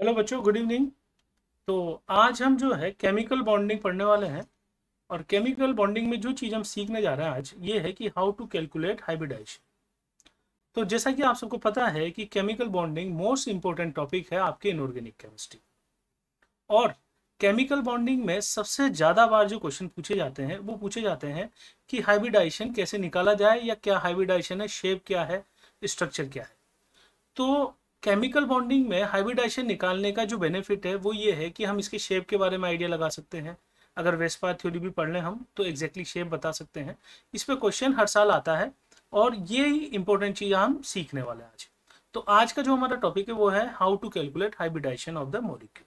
hello बच्चों good evening तो आज हम जो है केमिकल बॉन्डिंग पढ़ने वाले हैं और केमिकल बॉन्डिंग में जो चीज़ हम सीखने जा रहे हैं आज ये है कि हाउ टू कैलकुलेट हाइब्रिडाइजेशन तो जैसा कि आप सबको पता है कि chemical bonding most important topic है आपके इनऑर्गेनिक केमिस्ट्री और केमिकल बॉन्डिंग में सबसे ज़्यादा बार जो क्वेश्चन पूछे जाते हैं वो पूछे जाते हैं कि हाइब्रिडाइजेशन कैसे निकाला जाए या क्या हाइब्रिडाइजेशन है शेप क्या है स्ट्रक्चर क्या है तो केमिकल बॉन्डिंग में हाइब्रिडाइजेशन निकालने का जो बेनिफिट है वो ये है कि हम इसके शेप के बारे में आइडिया लगा सकते हैं अगर वेस्पा थ्योरी भी पढ़ लें हम तो एग्जैक्टली exactly शेप बता सकते हैं इस पर क्वेश्चन हर साल आता है और ये ही इंपॉर्टेंट चीज़ हम सीखने वाले हैं आज तो आज का जो हमारा टॉपिक है वो है how to calculate hybridization of the molecule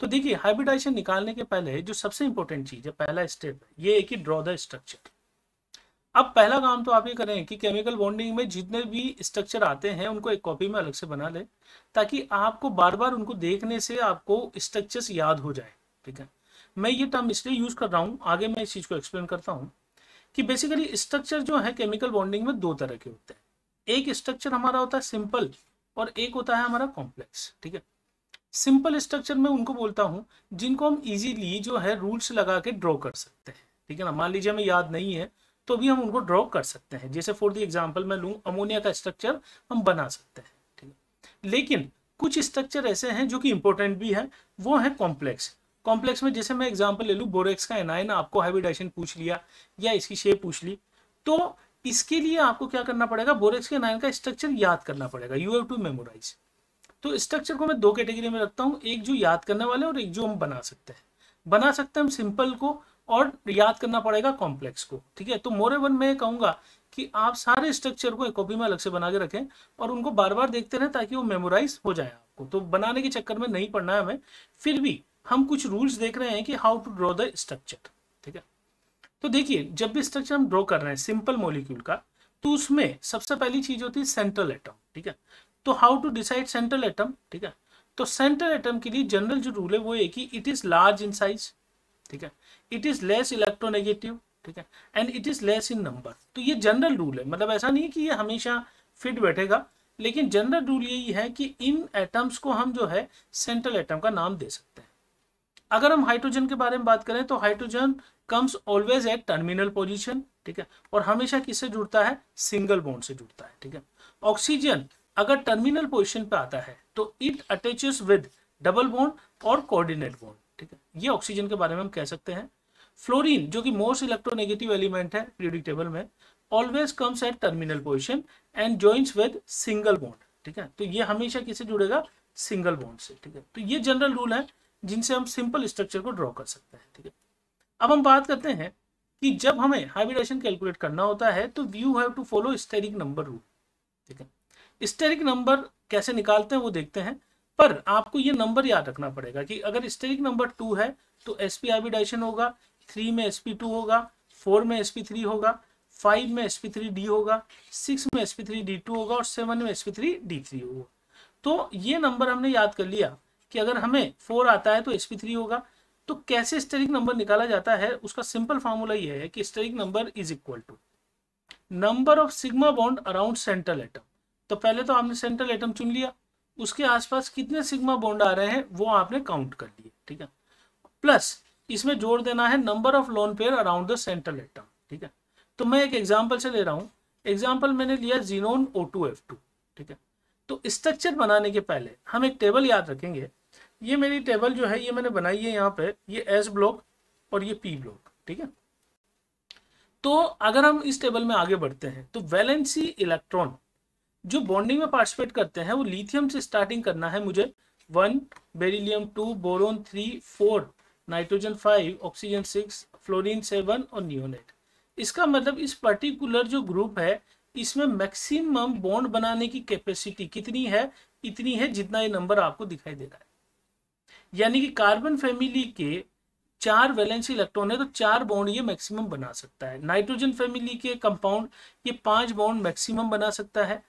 तो देखिए हाइब्रिडाइजेशन निकालने के पहले जो सबसे इंपॉर्टेंट चीज़ है पहला स्टेप ये है कि ड्रॉ द स्ट्रक्चर अब पहला काम तो आप ये करें कि केमिकल बॉन्डिंग में जितने भी स्ट्रक्चर आते हैं उनको एक कॉपी में अलग से बना लें ताकि आपको बार बार उनको देखने से आपको स्ट्रक्चर्स याद हो जाए ठीक है मैं ये टर्म इसलिए यूज़ कर रहा हूँ आगे मैं इस चीज़ को एक्सप्लेन करता हूँ कि बेसिकली स्ट्रक्चर जो है केमिकल बॉन्डिंग में दो तरह के होते हैं एक स्ट्रक्चर हमारा होता है सिंपल और एक होता है हमारा कॉम्प्लेक्स ठीक है सिंपल स्ट्रक्चर में उनको बोलता हूँ जिनको हम इजीली जो है रूल्स लगा के ड्रॉ कर सकते हैं ठीक है ना मान लीजिए हमें याद नहीं है तो भी हम उनको ड्रॉ कर सकते हैं जैसे फॉर द एग्जाम्पल मैं लूँ अमोनिया का स्ट्रक्चर हम बना सकते हैं ठीक है लेकिन कुछ स्ट्रक्चर ऐसे हैं जो कि इंपॉर्टेंट भी है वो है कॉम्प्लेक्स कॉम्प्लेक्स में जैसे मैं एग्जाम्पल ले लूँ बोरेक्स का एनाइन आपको हाइब्रिडाइशन पूछ लिया या इसकी शेप पूछ ली तो इसके लिए आपको क्या करना पड़ेगा बोरेक्स के एनाइन का स्ट्रक्चर याद करना पड़ेगा यू हैव टू मेमोराइज तो स्ट्रक्चर को मैं दो कैटेगरी में रखता हूँ एक जो याद करने वाले और एक जो हम बना सकते हैं बना सकते हैं हम सिंपल को और याद करना पड़ेगा कॉम्प्लेक्स को ठीक है तो मोरेवन मैं कहूंगा कि आप सारे स्ट्रक्चर को एक कॉपी में अलग से बना के रखें और उनको बार बार देखते रहें ताकि वो मेमोराइज हो जाए आपको तो बनाने के चक्कर में नहीं पढ़ना है हमें फिर भी हम कुछ रूल्स देख रहे हैं कि how to draw the structure ठीक है तो देखिए जब भी स्ट्रक्चर हम ड्रॉ कर रहे हैं सिंपल मोलिक्यूल का तो उसमें सबसे पहली चीज होती है सेंट्रल एटम ठीक है तो how to decide central atom ठीक है तो सेंट्रल एटम के लिए जनरल जो रूल है वो ये कि it is large in size ठीक है इट इज लेस इलेक्ट्रोनेगेटिव ठीक है and it is less in number तो ये जनरल रूल है मतलब ऐसा नहीं कि ये हमेशा फिट बैठेगा लेकिन जनरल रूल यही है कि इन एटम्स को हम जो है सेंट्रल एटम का नाम दे सकते हैं अगर हम हाइड्रोजन के बारे में बात करें तो hydrogen comes always at terminal position ठीक है और हमेशा किससे जुड़ता है सिंगल बॉन्ड से जुड़ता है ठीक है ऑक्सीजन अगर टर्मिनल पोजिशन पे आता है तो it attaches with double bond और कोऑर्डिनेट बॉन्ड ठीक है ये ऑक्सीजन के बारे में हम कह सकते हैं फ्लोरीन जो कि मोस्ट इलेक्ट्रोनेगेटिव एलिमेंट है पीरियडिक टेबल में always comes at terminal position and joint with single bond ठीक है तो ये हमेशा किसे जुड़ेगा सिंगल बॉन्ड से ठीक है तो ये जनरल रूल है जिनसे हम सिंपल स्ट्रक्चर को ड्रॉ कर सकते हैं ठीक है अब हम बात करते हैं कि जब हमें हाइब्रिडेशन कैलकुलेट करना होता है तो you have to follow steric number rule ठीक है स्टेरिक नंबर कैसे निकालते हैं वो देखते हैं पर आपको ये नंबर याद रखना पड़ेगा कि अगर स्टेरिक नंबर टू है तो एस पी आर्बिडाइशन होगा थ्री में एस पी टू होगा फोर में एस पी थ्री होगा फाइव में एस पी थ्री डी होगा सिक्स में s p three d two होगा और सेवन में s p three d three होगा तो ये नंबर हमने याद कर लिया कि अगर हमें फोर आता है तो एस पी थ्री होगा तो कैसे स्टेरिक नंबर निकाला जाता है उसका सिंपल फार्मूला ये है कि steric number is equal to number of sigma bond around central atom तो पहले तो आपने सेंट्रल एटम चुन लिया उसके आसपास कितने सिग्मा बॉन्ड आ रहे हैं वो आपने काउंट कर लिए ठीक है प्लस इसमें जोड़ देना है number of lone pair around the central atom ठीक है तो मैं एक एग्जाम्पल से ले रहा हूँ एग्जाम्पल मैंने लिया xenon O two F two ठीक है तो स्ट्रक्चर बनाने के पहले हम एक टेबल याद रखेंगे ये मेरी टेबल जो है ये मैंने बनाई है यहाँ पे ये एस ब्लॉक और ये पी ब्लॉक ठीक है तो अगर हम इस टेबल में आगे बढ़ते हैं तो वैलेंसी इलेक्ट्रॉन जो बॉन्डिंग में पार्टिसिपेट करते हैं वो लिथियम से स्टार्टिंग करना है मुझे one beryllium two boron three four nitrogen five oxygen six fluorine seven और नियोनेट इसका मतलब इस पर्टिकुलर जो ग्रुप है इसमें मैक्सिमम बॉन्ड बनाने की कैपेसिटी कितनी है इतनी है जितना ये नंबर आपको दिखाई दे रहा है यानी कि कार्बन फैमिली के चार वैलेंस इलेक्ट्रॉन है तो चार बॉन्ड ये मैक्सिमम बना सकता है नाइट्रोजन फैमिली के कंपाउंड ये पांच बॉन्ड मैक्सिमम बना सकता है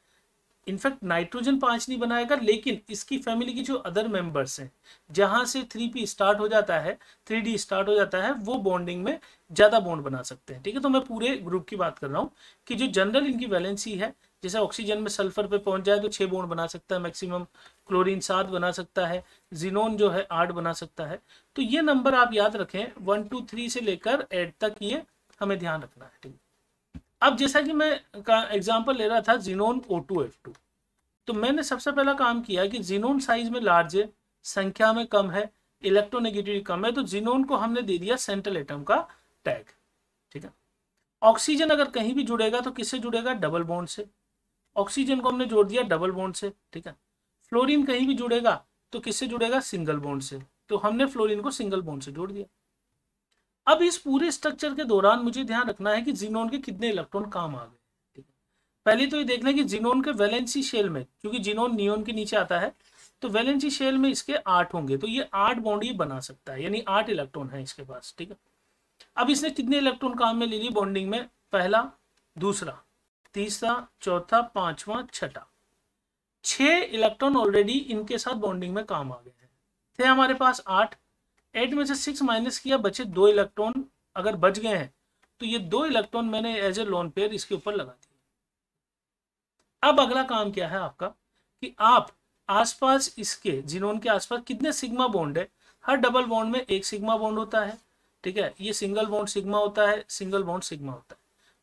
इनफैक्ट नाइट्रोजन पांच नहीं बनाएगा लेकिन इसकी फैमिली की जो अदर मेंबर्स हैं जहां से थ्री पी स्टार्ट हो जाता है थ्री डी स्टार्ट हो जाता है वो बॉन्डिंग में ज्यादा बॉन्ड बना सकते हैं ठीक है तो मैं पूरे ग्रुप की बात कर रहा हूँ कि जो जनरल इनकी वैलेंसी है जैसे ऑक्सीजन में सल्फर पे पहुंच जाए तो छह बॉन्ड बना सकता है मैक्सिमम क्लोरीन सात बना सकता है जिनोन जो है आठ बना सकता है तो ये नंबर आप याद रखें वन टू थ्री से लेकर एट तक ये हमें ध्यान रखना है ठीक है अब जैसा कि मैं का एग्जाम्पल ले रहा था xenon O two F two तो मैंने सबसे पहला काम किया कि जीनोन साइज में लार्ज है संख्या में कम है इलेक्ट्रोनेगेटिविटी कम है तो जीनोन को हमने दे दिया सेंट्रल एटम का टैग ठीक है ऑक्सीजन अगर कहीं भी जुड़ेगा तो किससे जुड़ेगा डबल बॉन्ड से ऑक्सीजन को हमने जोड़ दिया डबल बॉन्ड से ठीक है फ्लोरिन कहीं भी जुड़ेगा तो किससे जुड़ेगा सिंगल बॉन्ड से तो हमने फ्लोरिन को सिंगल बॉन्ड से जोड़ दिया अब इस पूरे स्ट्रक्चर के दौरान मुझे ध्यान रखना है कि जीनोन के कितने इलेक्ट्रॉन काम आ गए पहले तो ये देखना है कि जीनोन के वैलेंसी शेल में क्योंकि जीनोन नियोन के नीचे आता है तो वैलेंसी शेल में इसके आठ होंगे तो ये आठ बॉन्ड ये बना सकता है यानी आठ इलेक्ट्रॉन है इसके पास ठीक है अब इसने कितने इलेक्ट्रॉन काम में ले ली बॉन्डिंग में पहला दूसरा तीसरा चौथा पांचवा छठा छह इलेक्ट्रॉन ऑलरेडी इनके साथ बॉन्डिंग में काम आ गए हैं थे हमारे पास आठ एट में से सिक्स माइनस किया बचे दो इलेक्ट्रॉन अगर बच गए हैं तो ये दो इलेक्ट्रॉन मैंने एज ए लोन पेयर इसके ऊपर लगा दिए अब अगला काम क्या है आपका कि आप आसपास इसके जिनोन के आसपास कितने सिग्मा बॉन्ड है हर डबल बॉन्ड में एक सिग्मा बॉन्ड होता है ठीक है ये सिंगल बॉन्ड सिग्मा होता है सिंगल बॉन्ड सिग्मा होता है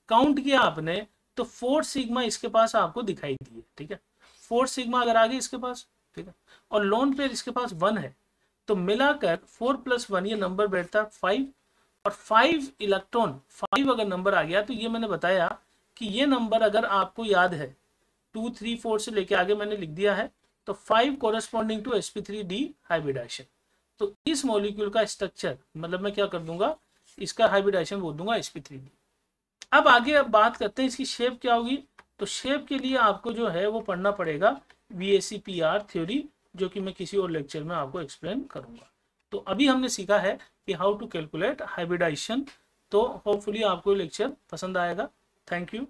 काउंट किया आपने तो फोर सिग्मा इसके पास आपको दिखाई दिए ठीक है फोर सिग्मा अगर आ गई इसके पास ठीक है और लोन पेयर इसके पास वन है तो मिलाकर फोर प्लस वन ये नंबर बैठता फाइव और फाइव इलेक्ट्रॉन फाइव अगर नंबर आ गया तो ये मैंने बताया कि ये नंबर अगर आपको याद है टू थ्री फोर से लेके आगे मैंने लिख दिया है तो five corresponding to s p three d hybridization तो इस मॉलिक्यूल का स्ट्रक्चर मतलब मैं क्या कर दूंगा इसका हाइब्रिडाइशन बोल दूंगा एसपी थ्री डी अब आगे अब बात करते हैं इसकी शेप क्या होगी तो शेप के लिए आपको जो है वो पढ़ना पड़ेगा V A C P R theory जो कि मैं किसी और लेक्चर में आपको एक्सप्लेन करूंगा तो अभी हमने सीखा है कि हाउ टू कैलकुलेट हाइब्रिडाइजेशन तो होपफुली आपको लेक्चर पसंद आएगा थैंक यू